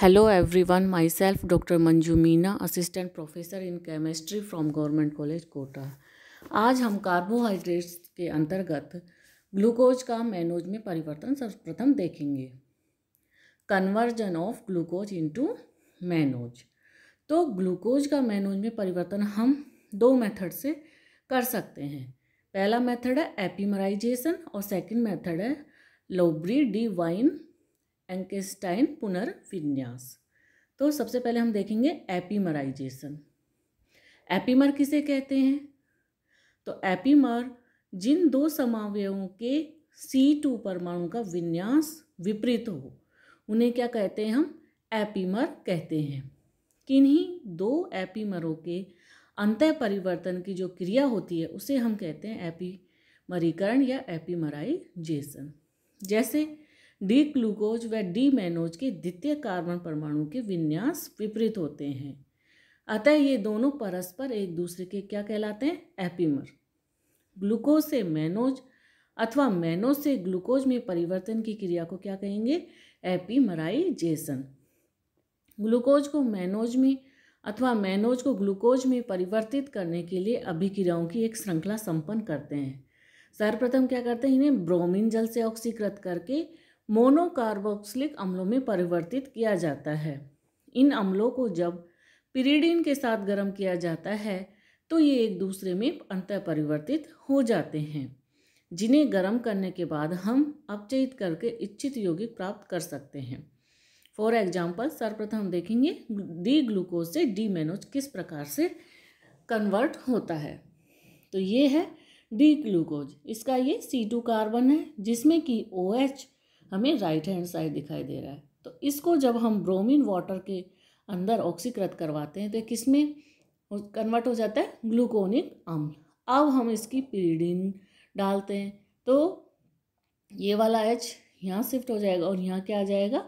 Hello one myself doctor Manju Meena assistant professor in chemistry from government college Kota आज हम carbohydrates के अंतर्गत glucose का मेनोज में परिवर्तन सर्वप्रथम देखेंगे conversion of glucose into mannose तो ग्लूकोज का मेनोज में परिवर्तन हम दो मेथड से कर सकते हैं पहला मेथड है एपीमराइजेशन और सेकंड मेथड है लोब्री डी वाइन एंकेस्टाइन पुनर्विन्यास तो सबसे पहले हम देखेंगे एपीमराइजेशन एपीमर किसे कहते हैं तो एपीमर जिन दो समावयों के सी टू परमाणु का विन्यास विपरीत हो उन्हें क्या कहते हैं हम एपीमर कहते हैं किन्हीं दो एपीमरों के अंत परिवर्तन की जो क्रिया होती है उसे हम कहते हैं एपीमरीकरण या एपीमराइजेशन जैसे डी ग्लूकोज व डी मैनोज के द्वितीय कार्बन परमाणु के विन्यास विपरीत होते हैं अतः ये दोनों परस्पर एक दूसरे के क्या कहलाते हैं एपिमर ग्लूकोज से मैनोज अथवा मैनोज से ग्लूकोज में परिवर्तन की क्रिया को क्या कहेंगे एपीमराइजेशन ग्लूकोज को मैनोज में अथवा मैनोज को ग्लूकोज में परिवर्तित करने के लिए अभिक्रियाओं की एक श्रृंखला संपन्न करते हैं सर्वप्रथम क्या करते हैं इन्हें ब्रोमीन जल से ऑक्सीकृत करके मोनोकार्बोक्सिलिक अम्लों में परिवर्तित किया जाता है इन अम्लों को जब पिरीडीन के साथ गर्म किया जाता है तो ये एक दूसरे में अंतर परिवर्तित हो जाते हैं जिन्हें गर्म करने के बाद हम अपचयित करके इच्छित यौगिक प्राप्त कर सकते हैं फॉर एग्जाम्पल सर्वप्रथम देखेंगे डी ग्लूकोज से डी मेनोज किस प्रकार से कन्वर्ट होता है तो ये है डी ग्लूकोज इसका ये सी टू कार्बन है जिसमें कि ओ OH एच हमें राइट हैंड साइड दिखाई दे रहा है तो इसको जब हम ब्रोमीन वाटर के अंदर ऑक्सीकृत करवाते हैं तो किस में कन्वर्ट हो जाता है ग्लूकोनिक अम्ल अब हम इसकी पीरिडिन डालते हैं तो ये वाला एच यहाँ शिफ्ट हो जाएगा और यहाँ क्या आ जाएगा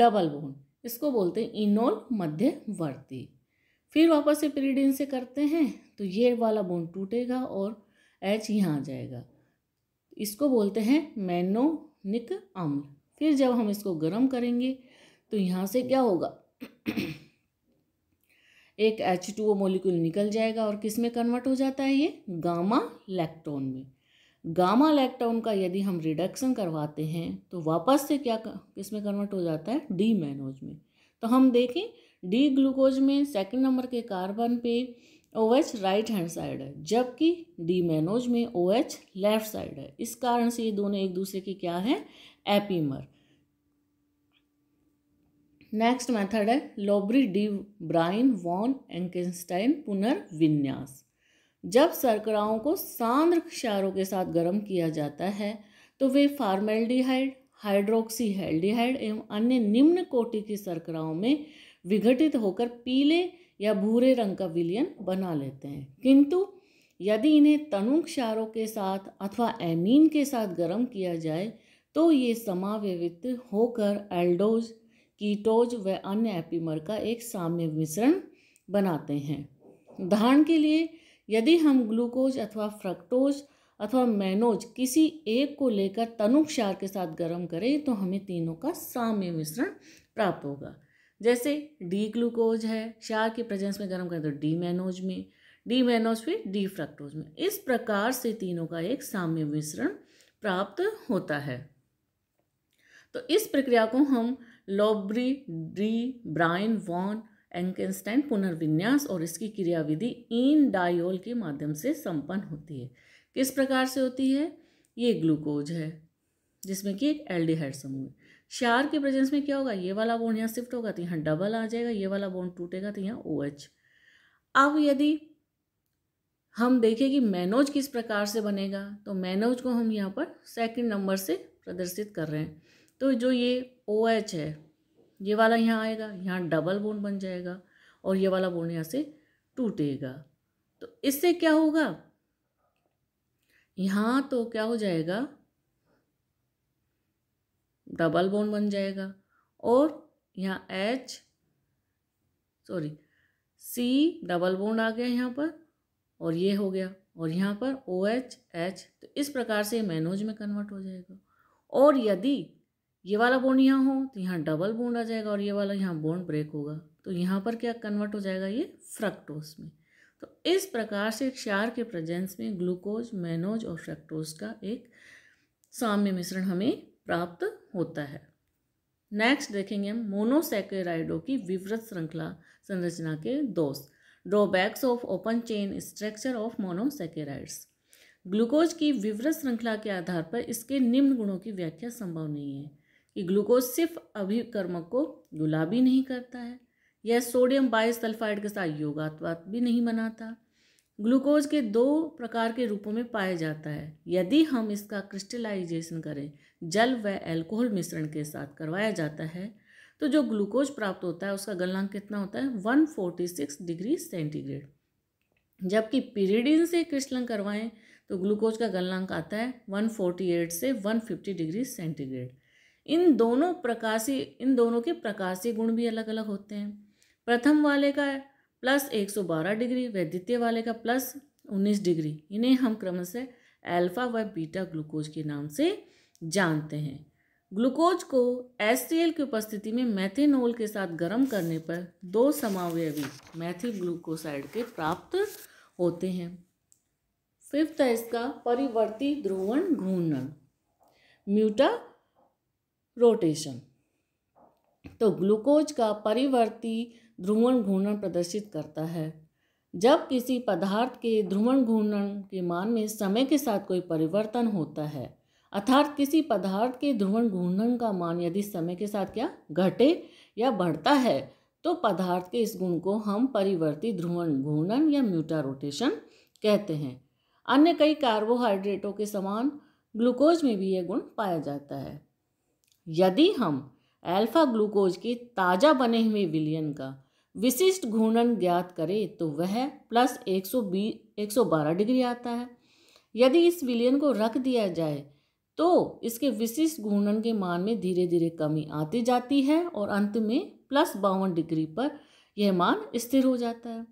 डबल बोन इसको बोलते हैं इनोल मध्यवर्ती फिर वापस से पीरिडिन से करते हैं तो ये वाला बोन टूटेगा और एच यहाँ आ जाएगा इसको बोलते हैं मैनो निक अम्ल फिर जब हम इसको गर्म करेंगे तो यहाँ से क्या होगा एक एच टू ओ मोलिक्यूल निकल जाएगा और किस में कन्वर्ट हो जाता है ये गामा लैक्टोन में गामा लैक्टोन का यदि हम रिडक्शन करवाते हैं तो वापस से क्या किस में कन्वर्ट हो जाता है डी मैनोज में तो हम देखें डी ग्लूकोज में सेकंड नंबर के कार्बन पे O H right hand side है जबकि डी मैनोज में ओ एच लेफ्ट साइड है इस कारण से ये दोनों एक दूसरे की क्या है एपीमर नेक्स्ट मेथड है Lobry de Bruyn van Ekenstein पुनर्विन्यास जब सरकराओं को सांद्र क्षारों के साथ गर्म किया जाता है तो वे फार्मेल्डिहाइड हाइड्रोक्सी हेल्डिहाइड एवं अन्य निम्न कोटि की सरकराओं में विघटित होकर पीले या भूरे रंग का विलियन बना लेते हैं किंतु यदि इन्हें तनु क्षारों के साथ अथवा एमीन के साथ गर्म किया जाए तो ये समाव्यवित होकर एल्डोज कीटोज व अन्य एपिमर का एक साम्य मिश्रण बनाते हैं उदाहरण के लिए यदि हम ग्लूकोज अथवा फ्रक्टोज अथवा मैनोज किसी एक को लेकर तनु क्षार के साथ गर्म करें तो हमें तीनों का साम्य मिश्रण प्राप्त होगा जैसे डी ग्लूकोज है क्षार के प्रेजेंस में गर्म करें तो डी मैनोज में डी मैनोज फिर डी फ्रक्टोज में इस प्रकार से तीनों का एक साम्य मिश्रण प्राप्त होता है तो इस प्रक्रिया को हम Lobry de Bruyn van Ekenstein पुनर्विन्यास और इसकी क्रियाविधि इन डायोल के माध्यम से संपन्न होती है किस प्रकार से होती है ये ग्लूकोज है जिसमें कि एक एल्डिहाइड समूह शार के प्रेजेंस में क्या होगा ये वाला बोन यहाँ शिफ्ट होगा तो यहाँ डबल आ जाएगा ये वाला बोन टूटेगा तो यहाँ ओ OH. एच अब यदि हम देखें कि मैनोज किस प्रकार से बनेगा तो मैनोज को हम यहाँ पर सेकंड नंबर से प्रदर्शित कर रहे हैं तो जो ये ओ OH एच है ये वाला यहाँ आएगा यहाँ डबल बोन बन जाएगा और ये वाला बोन यहाँ से टूटेगा तो इससे क्या होगा यहाँ तो क्या हो जाएगा डबल बोन बन जाएगा और यहाँ H sorry C double bond आ गया यहाँ पर और ये हो गया और यहाँ पर ओ एच एच तो इस प्रकार से मैनोज में कन्वर्ट हो जाएगा और यदि ये वाला बोन यहाँ हो तो यहाँ डबल बोन आ जाएगा और ये वाला यहाँ बोन ब्रेक होगा तो यहाँ पर क्या कन्वर्ट हो जाएगा ये फ्रक्टोज में तो इस प्रकार से क्षार के प्रेजेंस में ग्लूकोज मैनोज और फ्रक्टोज का एक साम्य मिश्रण हमें प्राप्त होता है नेक्स्ट देखेंगे हम मोनोसेकेराइडो की विवृत श्रृंखला संरचना के दोष drawbacks of open chain structure of monosaccharides glucose की विवृत श्रृंखला के आधार पर इसके निम्न गुणों की व्याख्या संभव नहीं है कि ग्लूकोज सिर्फ अभिकर्मक को गुलाबी नहीं करता है यह सोडियम बाइसल्फाइड के साथ योगात्वात भी नहीं बनाता ग्लूकोज के दो प्रकार के रूपों में पाया जाता है यदि हम इसका क्रिस्टलाइजेशन करें जल व अल्कोहल मिश्रण के साथ करवाया जाता है तो जो ग्लूकोज प्राप्त होता है उसका गलनांक कितना होता है 146 डिग्री सेंटीग्रेड जबकि पीरियडिन से क्रिस्टलन करवाएं तो ग्लूकोज का गलनांक आता है 148 से 150 डिग्री सेंटीग्रेड इन दोनों प्रकाशी इन दोनों के प्रकाशी गुण भी अलग अलग होते हैं प्रथम वाले का प्लस 112 डिग्री व द्वितीय वाले का प्लस 19 डिग्री इन्हें हम क्रमशः एल्फा अल्फा व बीटा ग्लूकोज के नाम से जानते हैं ग्लूकोज को एस की उपस्थिति में मैथेनॉल के साथ गर्म करने पर दो समावयवी मैथिल ग्लूकोसाइड के प्राप्त होते हैं फिफ्थ है इसका परिवर्ती ध्रुवण घूर्णन म्यूटा रोटेशन तो ग्लूकोज का परिवर्ती ध्रुवण घूर्णन प्रदर्शित करता है जब किसी पदार्थ के ध्रुवण घूर्णन के मान में समय के साथ कोई परिवर्तन होता है अर्थात किसी पदार्थ के ध्रुवण घूर्णन का मान यदि समय के साथ क्या घटे या बढ़ता है तो पदार्थ के इस गुण को हम परिवर्ती ध्रुवण घूर्णन या म्यूटा रोटेशन कहते हैं अन्य कई कार्बोहाइड्रेटों के समान ग्लूकोज में भी यह गुण पाया जाता है यदि हम अल्फा ग्लूकोज के ताज़ा बने हुए विलियन का विशिष्ट घूर्णन ज्ञात करें तो वह प्लस एक सौ एक सौ बारह डिग्री आता है यदि इस विलियन को रख दिया जाए तो इसके विशिष्ट घूर्णन के मान में धीरे धीरे कमी आती जाती है और अंत में प्लस बावन डिग्री पर यह मान स्थिर हो जाता है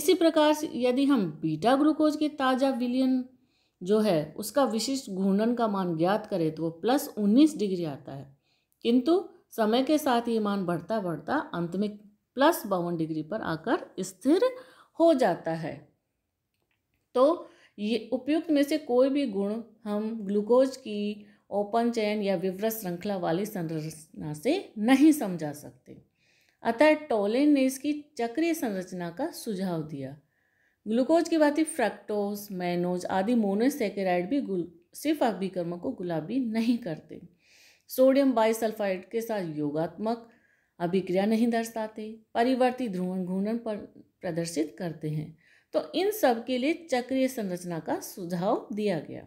इसी प्रकार से यदि हम बीटा ग्लूकोज के ताज़ा विलियन जो है उसका विशिष्ट घूर्णन का मान ज्ञात करें तो वो प्लस उन्नीस डिग्री आता है किंतु समय के साथ ये मान बढ़ता बढ़ता अंत में प्लस बावन डिग्री पर आकर स्थिर हो जाता है तो ये उपयुक्त में से कोई भी गुण हम ग्लूकोज की ओपन चयन या विवरत श्रृंखला वाली संरचना से नहीं समझा सकते अतः टोलेन ने इसकी चक्रीय संरचना का सुझाव दिया ग्लूकोज की बात फ्रैक्टोज मैनोज आदि मोनोसेकेराइड भी सिर्फ अभिकर्मक को गुलाबी नहीं करते सोडियम बाइसल्फाइड के साथ योगात्मक अभिक्रिया नहीं दर्शाते परिवर्ती ध्रुवन घूर्णन पर प्रदर्शित करते हैं तो इन सब के लिए चक्रीय संरचना का सुझाव दिया गया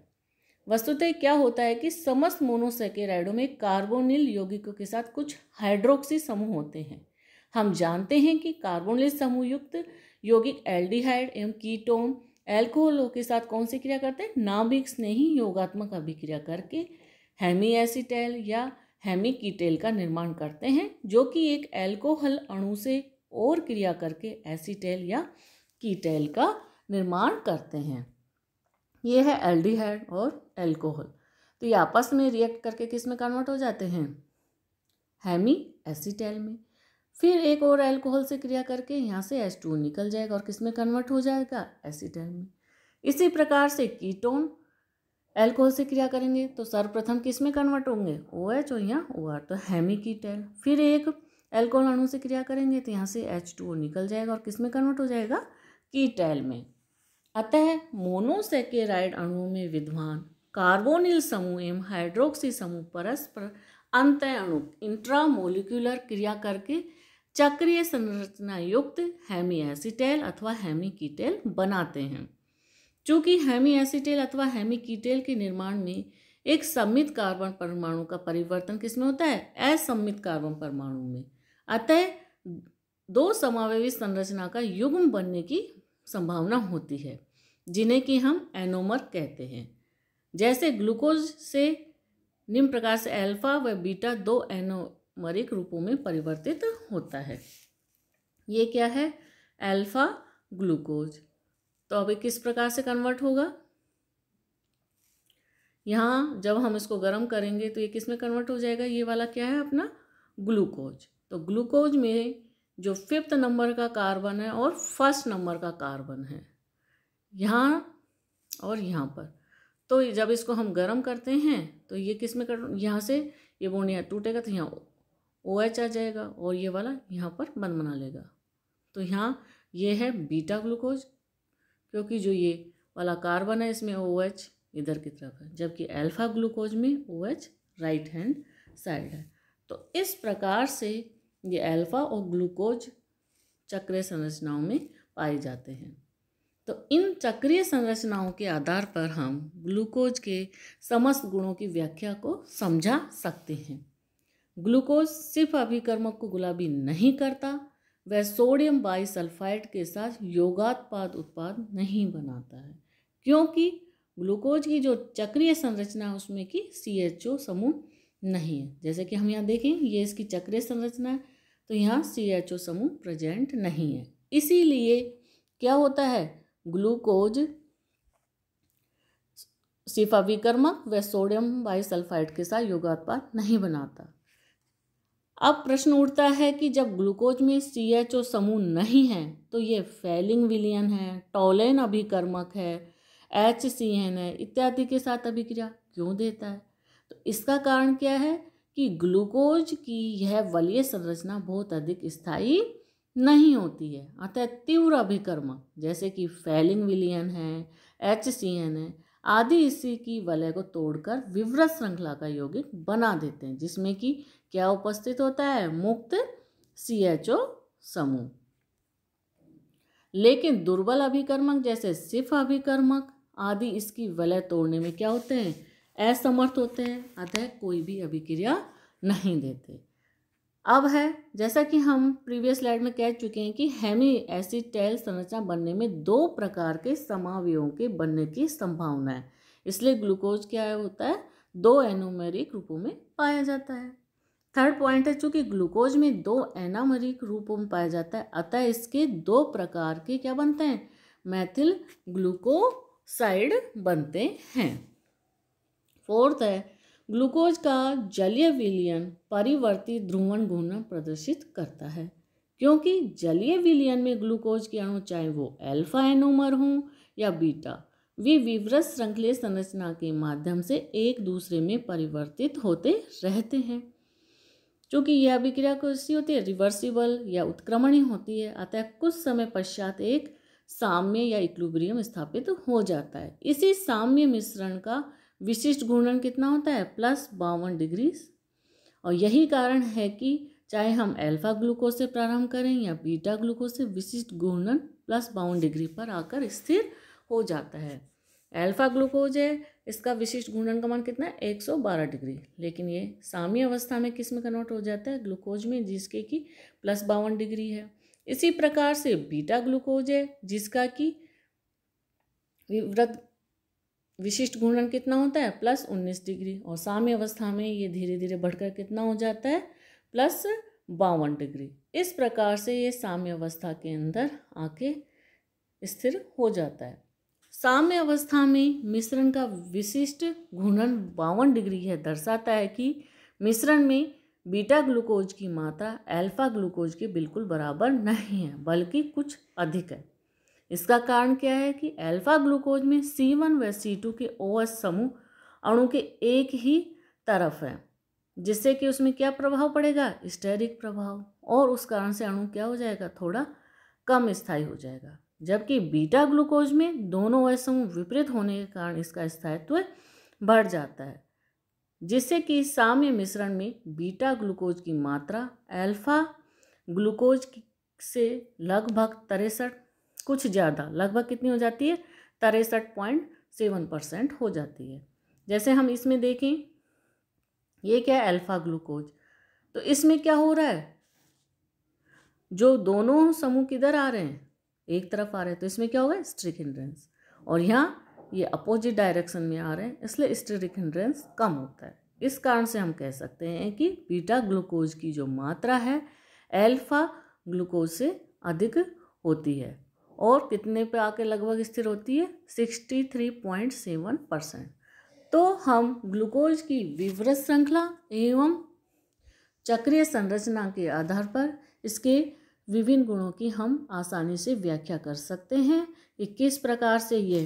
वस्तुतः क्या होता है कि समस्त मोनोसेकेराइडों में कार्बोनिल यौगिकों के साथ कुछ हाइड्रोक्सी समूह होते हैं हम जानते हैं कि कार्बोनिल समूह युक्त यौगिक एल्डिहाइड एवं कीटोन एल्कोहलों के साथ कौन सी क्रिया करते हैं नाभिक स्नेही योगात्मक अभिक्रिया करके हेमी एसिटेल या हैमी कीटेल का निर्माण करते हैं जो कि एक एल्कोहल अणु से और क्रिया करके एसिटेल या कीटेल का निर्माण करते हैं ये है एल्डिहाइड और एल्कोहल तो ये आपस में रिएक्ट करके किस में कन्वर्ट हो जाते हैं हैमी एसीटेल में फिर एक और एल्कोहल से क्रिया करके यहाँ से एस टू निकल जाएगा और किस में कन्वर्ट हो जाएगा एसिटेल में इसी प्रकार से कीटोन एल्कोहल से क्रिया करेंगे तो सर्वप्रथम किस में कन्वर्ट होंगे ओ एच और यहाँ ओ आर तो हैमी कीटेल फिर एक एल्कोहल अणु से क्रिया करेंगे तो यहाँ से एच टू निकल जाएगा और किस में कन्वर्ट हो जाएगा टैल में अतः मोनोसेकेराइड अणुओं में विद्वान कार्बोनिल समूह एवं हाइड्रोक्सी समूह परस्पर अंत अणु इंट्रामोलिकुलर क्रिया करके चक्रीय संरचना युक्त हैमी एसिटेल अथवा हैमी कीटेल बनाते हैं चूँकि हैमी एसिटेल अथवा हैमी कीटेल के निर्माण में एक सम्मित कार्बन परमाणु का परिवर्तन किसमें होता है असम्मित कार्बन परमाणु में अतः दो समावेवी संरचना का युग्म बनने की संभावना होती है जिन्हें कि हम एनोमर कहते हैं जैसे ग्लूकोज से निम्न प्रकार से अल्फा व बीटा दो एनोमरिक रूपों में परिवर्तित होता है ये क्या है अल्फा ग्लूकोज तो अब किस प्रकार से कन्वर्ट होगा यहाँ जब हम इसको गर्म करेंगे तो ये किस में कन्वर्ट हो जाएगा ये वाला क्या है अपना ग्लूकोज तो ग्लूकोज में जो फिफ्थ नंबर का कार्बन है और फर्स्ट नंबर का कार्बन है यहाँ और यहाँ पर तो जब इसको हम गर्म करते हैं तो ये किस में कर यहाँ से ये बोनिया टूटेगा तो यहाँ ओ एच आ जाएगा और ये वाला यहाँ पर बन बना लेगा तो यहाँ ये है बीटा ग्लूकोज क्योंकि जो ये वाला कार्बन है इसमें ओ एच इधर की तरफ है जबकि अल्फ़ा ग्लूकोज में O H right hand side है तो इस प्रकार से ये अल्फा और ग्लूकोज चक्रीय संरचनाओं में पाए जाते हैं तो इन चक्रीय संरचनाओं के आधार पर हम ग्लूकोज के समस्त गुणों की व्याख्या को समझा सकते हैं ग्लूकोज सिर्फ अभिकर्मक को गुलाबी नहीं करता वह सोडियम बाईसल्फाइड के साथ योगात्पाद उत्पाद नहीं बनाता है क्योंकि ग्लूकोज की जो चक्रीय संरचना है उसमें की सी एच ओ समूह नहीं है जैसे कि हम यहाँ देखें ये इसकी चक्रीय संरचना है तो यहाँ सी एच ओ समूह प्रेजेंट नहीं है इसीलिए क्या होता है ग्लूकोज सिफा विकर्मक व सोडियम बाइसल्फाइड के साथ योगात्पाद नहीं बनाता अब प्रश्न उठता है कि जब ग्लूकोज में सी एच ओ समूह नहीं है तो ये फैलिंग विलियन है टोलेन अभिकर्मक है एच सी एन है इत्यादि के साथ अभिक्रिया क्यों देता है तो इसका कारण क्या है कि ग्लूकोज की यह वलीय संरचना बहुत अधिक स्थायी नहीं होती है अतः तीव्र अभिकर्मक जैसे कि फैलिंग विलियन है एच सी एन है आदि इसी की वलय को तोड़कर विवृत श्रृंखला का यौगिक बना देते हैं जिसमें कि क्या उपस्थित होता है मुक्त सी एच ओ समूह लेकिन दुर्बल अभिकर्मक जैसे सिफ अभिकर्मक आदि इसकी वलय तोड़ने में क्या होते हैं असमर्थ होते हैं अतः कोई भी अभिक्रिया नहीं देते अब है जैसा कि हम प्रीवियस स्लाइड में कह चुके हैं कि हेमी एसिड टैल संरचना बनने में दो प्रकार के समावयों के बनने की संभावना है इसलिए ग्लूकोज क्या होता है दो एनोमेरिक रूपों में पाया जाता है थर्ड पॉइंट है चूंकि ग्लूकोज में दो एनामरिक रूपों में पाया जाता है अतः इसके दो प्रकार के क्या बनते हैं मैथिल ग्लूकोसाइड बनते हैं फोर्थ है ग्लूकोज का जलीय विलियन परिवर्तित ध्रुवन घूर्णन प्रदर्शित करता है क्योंकि जलीय विलियन में ग्लूकोज के अणु चाहे वो अल्फा एनोमर हों या बीटा वे विवरत श्रृंखले संरचना के माध्यम से एक दूसरे में परिवर्तित होते रहते हैं चूँकि यह अभिक्रिया कैसी होती है रिवर्सिबल या उत्क्रमणी होती है अतः कुछ समय पश्चात एक साम्य या इक्लुब्रियम स्थापित हो जाता है इसी साम्य मिश्रण का विशिष्ट घूर्णन कितना होता है प्लस बावन डिग्री और यही कारण है कि चाहे हम अल्फा ग्लूकोज से प्रारंभ करें या बीटा ग्लूकोज से विशिष्ट घूर्णन प्लस बावन डिग्री पर आकर स्थिर हो जाता है अल्फा ग्लूकोज है इसका विशिष्ट घूर्णन का मान कितना है बारह डिग्री लेकिन ये साम्य अवस्था में किस में कन्वर्ट हो जाता है ग्लूकोज में जिसके कि प्लस बावन डिग्री है इसी प्रकार से बीटा ग्लूकोज है जिसका कि विव्रत विशिष्ट घूर्णन कितना होता है प्लस उन्नीस डिग्री और साम्य अवस्था में ये धीरे धीरे बढ़कर कितना हो जाता है प्लस बावन डिग्री इस प्रकार से ये साम्य अवस्था के अंदर आके स्थिर हो जाता है साम्य अवस्था में मिश्रण का विशिष्ट घूर्णन बावन डिग्री है दर्शाता है कि मिश्रण में बीटा ग्लूकोज की मात्रा अल्फा ग्लूकोज के बिल्कुल बराबर नहीं है बल्कि कुछ अधिक है इसका कारण क्या है कि अल्फा ग्लूकोज में सी वन व सी टू के ओ एस समूह अणु के एक ही तरफ है जिससे कि उसमें क्या प्रभाव पड़ेगा स्टेरिक प्रभाव और उस कारण से अणु क्या हो जाएगा थोड़ा कम स्थायी हो जाएगा जबकि बीटा ग्लूकोज में दोनों ओ समूह विपरीत होने के कारण इसका स्थायित्व बढ़ जाता है जिससे कि साम्य मिश्रण में बीटा ग्लूकोज की मात्रा अल्फा ग्लूकोज से लगभग तिरसठ कुछ ज़्यादा लगभग कितनी हो जाती है तिरसठ पॉइंट सेवन परसेंट हो जाती है जैसे हम इसमें देखें ये क्या है अल्फ़ा ग्लूकोज तो इसमें क्या हो रहा है जो दोनों समूह किधर आ रहे हैं एक तरफ आ रहे हैं तो इसमें क्या होगा स्ट्रिक हिंड्रेंस और यहाँ ये अपोजिट डायरेक्शन में आ रहे हैं इसलिए स्ट्रिक हिंड्रेंस कम होता है इस कारण से हम कह सकते हैं कि बीटा ग्लूकोज की जो मात्रा है अल्फा ग्लूकोज से अधिक होती है और कितने पे आके लगभग स्थिर होती है sixty three point seven percent तो हम ग्लूकोज की विवृत श्रृंखला एवं चक्रीय संरचना के आधार पर इसके विभिन्न गुणों की हम आसानी से व्याख्या कर सकते हैं कि किस प्रकार से ये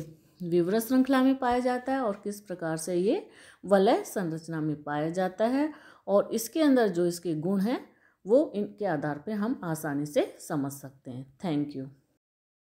विवृत श्रृंखला में पाया जाता है और किस प्रकार से ये वलय संरचना में पाया जाता है और इसके अंदर जो इसके गुण हैं वो इनके आधार पे हम आसानी से समझ सकते हैं थैंक यू